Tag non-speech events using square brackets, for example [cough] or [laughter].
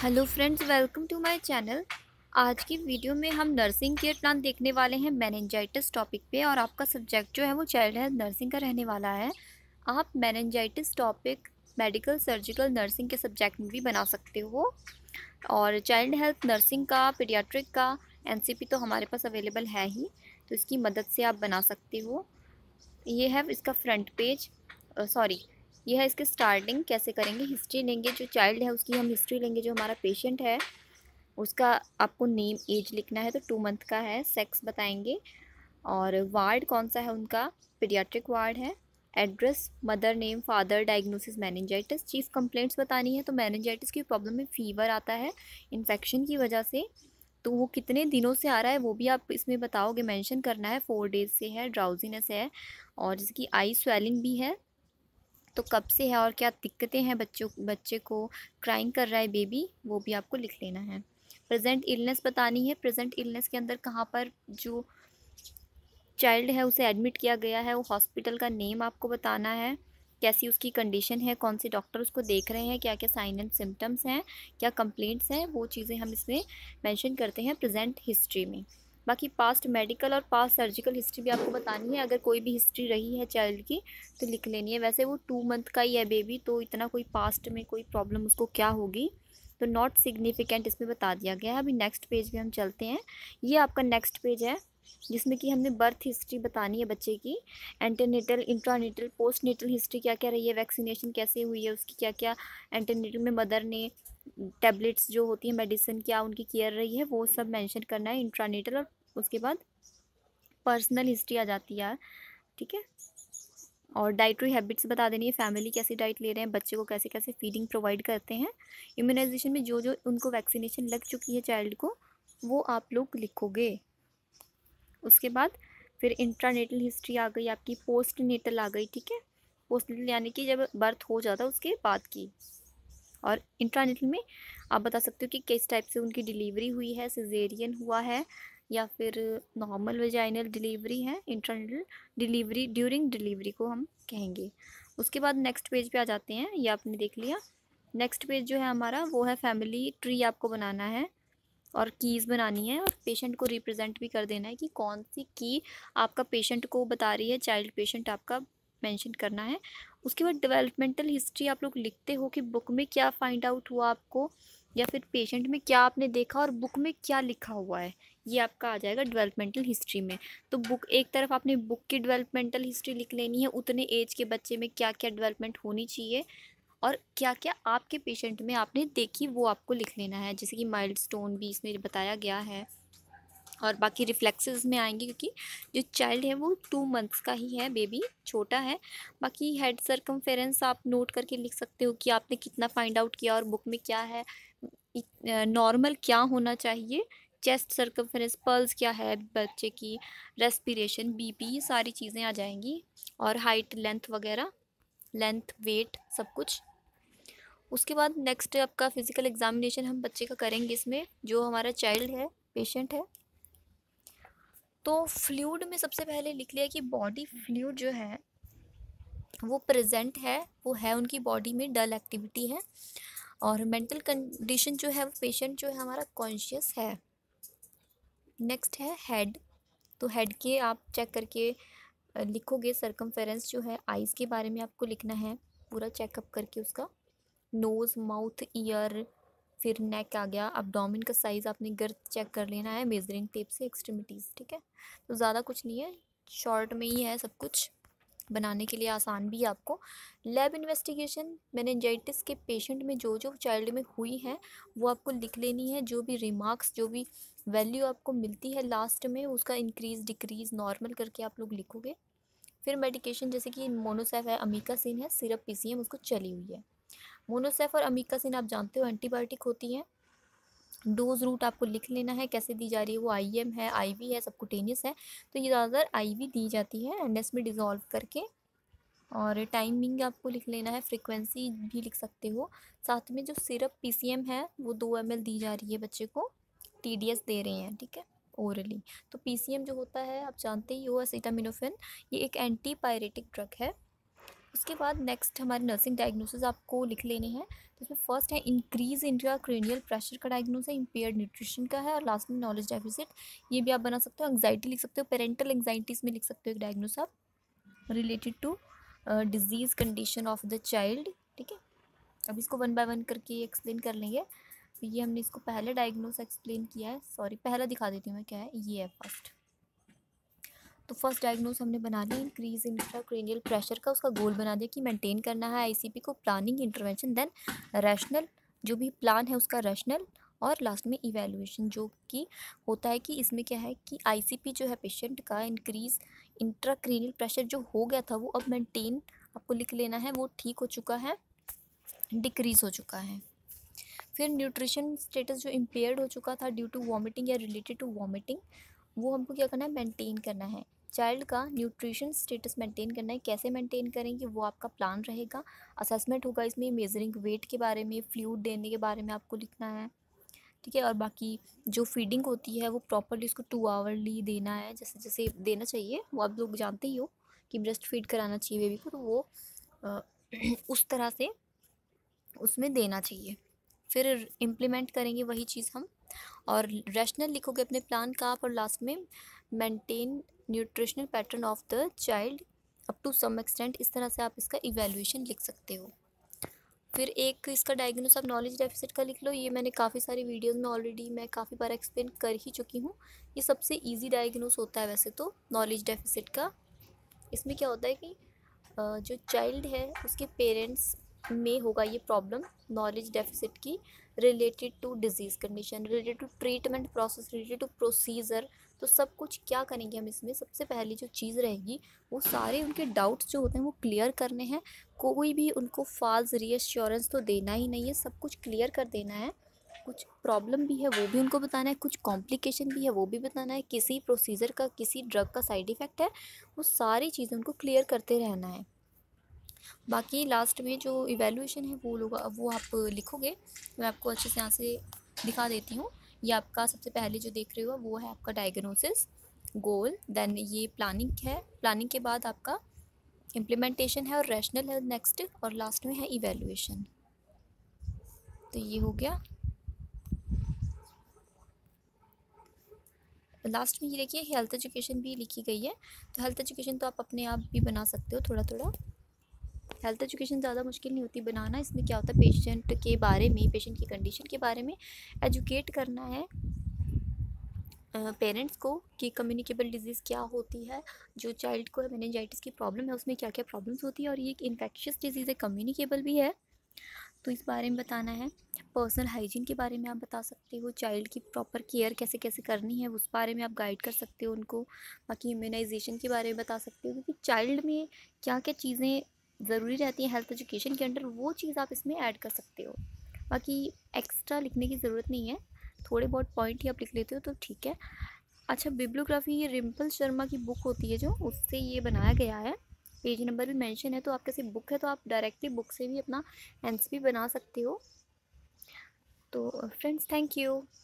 Hello friends welcome to my channel आज की video में हम नर्सिंग केयर प्लान देखने वाले हैं मैनेंजाइटिस टॉपिक पे और आपका सब्जेक्ट जो है वो चाइल्ड हेल्थ नर्सिंग का रहने वाला है आप meningitis topic medical surgical nursing के सब्जेक्ट में भी बना सकते हो और चाइल्ड हेल्थ नर्सिंग का पीडियाट्रिक का एन तो हमारे पास अवेलेबल है ही तो इसकी मदद से आप बना सकते हो ये है इसका फ्रंट पेज सॉरी यह है इसके स्टार्टिंग कैसे करेंगे हिस्ट्री लेंगे जो चाइल्ड है उसकी हम हिस्ट्री लेंगे जो हमारा पेशेंट है उसका आपको नेम एज लिखना है तो टू मंथ का है सेक्स बताएंगे और वार्ड कौन सा है उनका पीडियाट्रिक वार्ड है address mother name father diagnosis meningitis chief complaints बतानी है तो मैनेजाइटिस की प्रॉब्लम में फीवर आता है इन्फेक्शन की वजह से तो वो कितने दिनों से आ रहा है वो भी आप इसमें बताओगे मेंशन करना है फोर डेज से है ड्राउजीनेस है और इसकी आई स्वेलिंग भी है तो कब से है और क्या दिक्कतें हैं बच्चों बच्चे को क्राइंग कर रहा है बेबी वो भी आपको लिख लेना है प्रेजेंट इलनेस बतानी है प्रेजेंट इलनेस के अंदर कहाँ पर जो चाइल्ड है उसे एडमिट किया गया है वो हॉस्पिटल का नेम आपको बताना है कैसी उसकी कंडीशन है कौन से डॉक्टर उसको देख रहे हैं क्या क्या साइन एंड सिम्टम्स हैं क्या कंप्लेंट्स हैं वो चीज़ें हम इसमें मेंशन करते हैं प्रेजेंट हिस्ट्री में बाकी पास्ट मेडिकल और पास्ट सर्जिकल हिस्ट्री भी आपको बतानी है अगर कोई भी हिस्ट्री रही है चाइल्ड की तो लिख लेनी है वैसे वो टू मंथ का ही है बेबी तो इतना कोई पास्ट में कोई प्रॉब्लम उसको क्या होगी तो नॉट सिग्निफिकेंट इसमें बता दिया गया है अभी नेक्स्ट पेज पर हम चलते हैं ये आपका नेक्स्ट पेज है जिसमें कि हमने बर्थ हिस्ट्री बतानी है बच्चे की एंटरनेटल इंट्रानेटल पोस्टनेटल हिस्ट्री क्या क्या रही है वैक्सीनेशन कैसे हुई है उसकी क्या क्या एंटरनेटल में मदर ने टैबलेट्स जो होती है मेडिसिन क्या उनकी केयर रही है वो सब मेंशन करना है इंट्रानेटल और उसके बाद पर्सनल हिस्ट्री आ जाती है ठीक है और डाइटरी हैबिट्स बता देनी है फैमिली कैसी डाइट ले रहे हैं बच्चे को कैसे कैसे फीडिंग प्रोवाइड करते हैं इम्यूनाइजेशन में जो जो उनको वैक्सीनेशन लग चुकी है चाइल्ड को वो आप लोग लिखोगे उसके बाद फिर इंट्रानेटल हिस्ट्री आ गई आपकी पोस्ट नेटल आ गई ठीक है पोस्ट नेटल यानी कि जब बर्थ हो जाता है उसके बाद की और इंट्रानिटल में आप बता सकते हो कि किस टाइप से उनकी डिलीवरी हुई है सिजेरियन हुआ है या फिर नॉर्मल वेजाइनल डिलीवरी है इंट्रानिटल डिलीवरी ड्यूरिंग डिलीवरी को हम कहेंगे उसके बाद नेक्स्ट पेज पे आ जाते हैं ये आपने देख लिया नेक्स्ट पेज जो है हमारा वो है फैमिली ट्री आपको बनाना है और कीज़ बनानी है और पेशेंट को रिप्रेजेंट भी कर देना है कि कौन सी की आपका पेशेंट को बता रही है चाइल्ड पेशेंट आपका मेंशन करना है उसके बाद डेवलपमेंटल हिस्ट्री आप लोग लिखते हो कि बुक में क्या फाइंड आउट हुआ आपको या फिर पेशेंट में क्या आपने देखा और बुक में क्या लिखा हुआ है ये आपका आ जाएगा डेवलपमेंटल हिस्ट्री में तो बुक एक तरफ आपने बुक की डेवलपमेंटल हिस्ट्री लिख लेनी है उतने एज के बच्चे में क्या क्या डेवलपमेंट होनी चाहिए और क्या क्या आपके पेशेंट में आपने देखी वो आपको लिख लेना है जैसे कि माइल्ड स्टोन भी इसमें बताया गया है और बाकी रिफ्लेक्सेस में आएंगे क्योंकि जो चाइल्ड है वो टू मंथ्स का ही है बेबी छोटा है बाकी हेड सरकमफेरेंस आप नोट करके लिख सकते हो कि आपने कितना फाइंड आउट किया और बुक में क्या है नॉर्मल क्या होना चाहिए चेस्ट सर्कमफेरेंस पल्स क्या है बच्चे की रेस्पिरेशन बीपी ये सारी चीज़ें आ जाएंगी और हाइट लेंथ वगैरह लेंथ वेट सब कुछ उसके बाद नेक्स्ट आपका फ़िज़िकल एग्ज़ामिनेशन हम बच्चे का करेंगे इसमें जो हमारा चाइल्ड है पेशेंट है तो फ्लूड में सबसे पहले लिख लिया कि बॉडी फ्लूड हम्म। जो है वो प्रेजेंट है वो है उनकी बॉडी में डल एक्टिविटी है और मेंटल कंडीशन जो है वो पेशेंट जो है हमारा कॉन्शियस है नेक्स्ट है हेड तो हेड के आप चेक करके लिखोगे सरकमफेरेंस जो है आइज़ के बारे में आपको लिखना है पूरा चेकअप करके उसका नोज़ माउथ ईयर फिर नेक आ गया अब डोमिन का साइज़ आपने गर्द चेक कर लेना है मेजरिंग टेप से एक्सट्रीमिटीज़ ठीक है तो ज़्यादा कुछ नहीं है शॉर्ट में ही है सब कुछ बनाने के लिए आसान भी है आपको लैब इन्वेस्टिगेशन मैनेजाइटिस के पेशेंट में जो जो चाइल्ड में हुई है वो आपको लिख लेनी है जो भी रिमार्क्स जो भी वैल्यू आपको मिलती है लास्ट में उसका इंक्रीज़ डिक्रीज़ नॉर्मल करके आप लोग लिखोगे फिर मेडिकेशन जैसे कि मोनोसेफ है अमीका सीन है सिरप है उसको चली हुई है मोनोसेफ और अमीकासिन आप जानते हो एंटीबायोटिक होती हैं डोज रूट आपको लिख लेना है कैसे दी जा रही है वो आई एम e है आई वी है सबकुटेनियस है तो ये ज़्यादातर आई वी दी जाती है एंड एस में डिज़ोल्व करके और टाइमिंग आपको लिख लेना है फ्रिक्वेंसी भी लिख सकते हो साथ में जो सिरप पी सी एम है वो दो एम एल दी जा रही है बच्चे को टी डी एस दे रहे हैं ठीक है ओरली तो पी सी एम जो होता है आप जानते ही हो एसीटामिनोफिन ये एक एंटी पायरेटिक ड्रग है उसके बाद नेक्स्ट हमारे नर्सिंग डायग्नोसिस आपको लिख लेने हैं तो इसमें फर्स्ट है इंक्रीज इंट्रा क्रेनियल प्रेशर का डायग्नोस है इम्पेयर न्यूट्रिशन का है और लास्ट में नॉलेज डेफिसिट ये भी आप बना सकते हो एंगजाइटी लिख सकते हो पेरेंटल एंगजाइटीज़ में लिख सकते हो एक डायग्नोस आप related to disease condition of the child ठीक है अब इसको वन बाय वन करके एक्सप्लेन कर लेंगे तो ये हमने इसको पहले डायग्नोस एक्सप्लेन किया है सॉरी पहला दिखा देती हूँ मैं क्या है ये है फर्स्ट फर्स्ट डायग्नोज हमने बना दिया इंक्रीज इंट्राक्रेनियल प्रेशर का उसका गोल बना दिया कि मेंटेन करना है आईसीपी को प्लानिंग इंटरवेंशन देन रैशनल जो भी प्लान है उसका रैशनल और लास्ट में इवेलुएशन जो कि होता है कि इसमें क्या है कि आईसीपी जो है पेशेंट का इंक्रीज इंट्राक्रेनियल प्रेशर जो हो गया था वो अब मेंटेन आपको लिख लेना है वो ठीक हो चुका है डिक्रीज हो चुका है फिर न्यूट्रिशन स्टेटस जो इम्पेयर्ड हो चुका था ड्यू टू वॉमिटिंग या रिलेटेड टू वॉमिटिंग वो हमको क्या करना है मेंटेन करना है चाइल्ड का न्यूट्रिशन स्टेटस मेंटेन करना है कैसे मेंटेन करेंगे वो आपका प्लान रहेगा असेसमेंट होगा इसमें मेजरिंग वेट के बारे में फ्लूड देने के बारे में आपको लिखना है ठीक है और बाकी जो फीडिंग होती है वो प्रॉपरली उसको टू आवरली देना है जैसे जैसे देना चाहिए वो आप लोग जानते ही हो कि ब्रेस्ट फीड कराना चाहिए बेबी को तो वो आ, [clears throat] उस तरह से उसमें देना चाहिए फिर इम्प्लीमेंट करेंगे वही चीज़ हम और रैशनल लिखोगे अपने प्लान का आप और लास्ट में maintain nutritional pattern of the child up to some extent इस तरह से आप इसका इवेल्यूशन लिख सकते हो फिर एक इसका डायग्नोस आप नॉलेज डेफिसिट का लिख लो ये मैंने काफ़ी सारी वीडियोस में ऑलरेडी मैं काफ़ी बार एक्सप्लेन कर ही चुकी हूँ ये सबसे इजी डायग्नोस होता है वैसे तो नॉलेज डेफिसिट का इसमें क्या होता है कि जो चाइल्ड है उसके पेरेंट्स में होगा ये प्रॉब्लम नॉलेज डेफिसिट की related to disease condition related to treatment process related to procedure तो सब कुछ क्या करेंगे हम इसमें सबसे पहली जो चीज़ रहेगी वो सारे उनके डाउट्स जो होते हैं वो क्लियर करने हैं कोई भी उनको फाल्स रीअश्योरेंस तो देना ही नहीं है सब कुछ क्लियर कर देना है कुछ प्रॉब्लम भी है वो भी उनको बताना है कुछ कॉम्प्लिकेशन भी है वो भी बताना है किसी प्रोसीजर का किसी ड्रग का साइड इफ़ेक्ट है वो सारी चीज़ें उनको क्लियर करते रहना है बाकी लास्ट में जो इवेलुएशन है वो लोग वो आप लिखोगे मैं आपको अच्छे से यहाँ से दिखा देती हूँ ये आपका सबसे पहले जो देख रहे हो वो है आपका डायग्नोसिस गोल देन ये प्लानिंग है प्लानिंग के बाद आपका इम्प्लीमेंटेशन है और रैशनल है नेक्स्ट और लास्ट में है इवेलुएशन तो ये हो गया लास्ट में ये देखिए हेल्थ एजुकेशन भी लिखी गई है तो हेल्थ एजुकेशन तो आप अपने आप भी बना सकते हो थोड़ा थोड़ा हेल्थ एजुकेशन ज़्यादा मुश्किल नहीं होती बनाना इसमें क्या होता है पेशेंट के बारे में पेशेंट की कंडीशन के बारे में एजुकेट करना है पेरेंट्स को कि कम्युनिकेबल डिजीज़ क्या होती है जो चाइल्ड को है मैनेजाइटिस की प्रॉब्लम है उसमें क्या क्या प्रॉब्लम्स होती है और ये एक इन्फेक्शियस डिजीज़ है कम्युनिकेबल भी है तो इस बारे में बताना है पर्सनल हाइजीन के बारे में आप बता सकते हो चाइल्ड की प्रॉपर केयर कैसे कैसे करनी है उस बारे में आप गाइड कर सकते हो उनको बाकी इम्यूनाइजेशन के बारे में बता सकते हो क्योंकि चाइल्ड में क्या क्या चीज़ें ज़रूरी रहती है हेल्थ एजुकेशन के अंडर वो चीज़ आप इसमें ऐड कर सकते हो बाकी एक्स्ट्रा लिखने की ज़रूरत नहीं है थोड़े बहुत पॉइंट ही आप लिख लेते हो तो ठीक है अच्छा बिब्लोग्राफी ये रिम्पल शर्मा की बुक होती है जो उससे ये बनाया गया है पेज नंबर भी मैंशन है तो आपके से बुक है तो आप डायरेक्टली बुक से भी अपना एंस बना सकते हो तो फ्रेंड्स थैंक यू